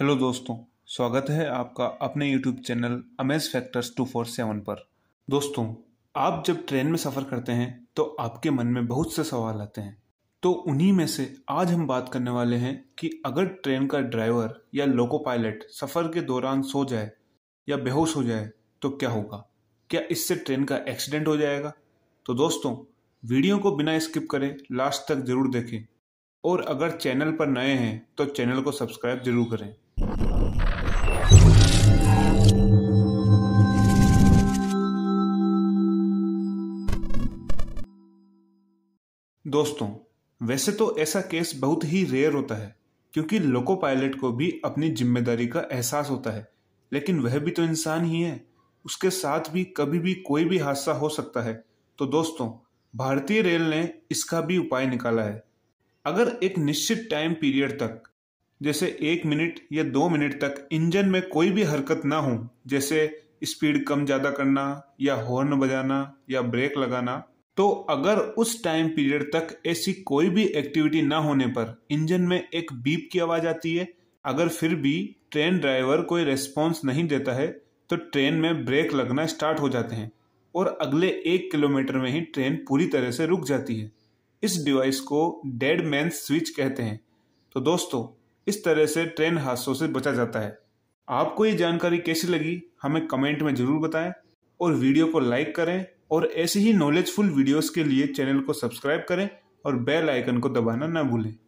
hello दोस्तों स्वागत है आपका अपने YouTube channel amaze factors two four seven पर दोस्तों आप जब ट्रेन में सफ़र करते हैं तो आपके मन में बहुत से सवाल आते हैं तो उन्हीं में से आज हम बात करने वाले हैं कि अगर ट्रेन का ड्राइवर या लोको पायलट सफ़र के दौरान सो जाए या बेहोश हो जाए तो क्या होगा क्या इससे ट्रेन का एक्सीडेंट हो जाएगा तो दोस्तों वीडियो को बिना स्किप करें लास्ट तक जरूर देखें और अगर चैनल पर नए हैं तो चैनल को सब्सक्राइब जरूर करें दोस्तों वैसे तो ऐसा केस बहुत ही रेयर होता है क्योंकि लोको पायलट को भी अपनी जिम्मेदारी का एहसास होता है लेकिन वह भी तो इंसान ही है उसके साथ भी कभी भी कोई भी हादसा हो सकता है तो दोस्तों भारतीय रेल ने इसका भी उपाय निकाला है अगर एक निश्चित टाइम पीरियड तक जैसे एक मिनट या दो मिनट तक इंजन में कोई भी हरकत ना हो जैसे स्पीड कम ज़्यादा करना या हॉर्न बजाना या ब्रेक लगाना तो अगर उस टाइम पीरियड तक ऐसी कोई भी एक्टिविटी ना होने पर इंजन में एक बीप की आवाज़ आती है अगर फिर भी ट्रेन ड्राइवर कोई रेस्पॉन्स नहीं देता है तो ट्रेन में ब्रेक लगना स्टार्ट हो जाते हैं और अगले एक किलोमीटर में ही ट्रेन पूरी तरह से रुक जाती है इस डिवाइस को डेड मैन स्विच कहते हैं तो दोस्तों इस तरह से ट्रेन हादसों से बचा जाता है आपको ये जानकारी कैसी लगी हमें कमेंट में ज़रूर बताएं और वीडियो को लाइक करें और ऐसे ही नॉलेजफुल वीडियोस के लिए चैनल को सब्सक्राइब करें और बेल आइकन को दबाना ना भूलें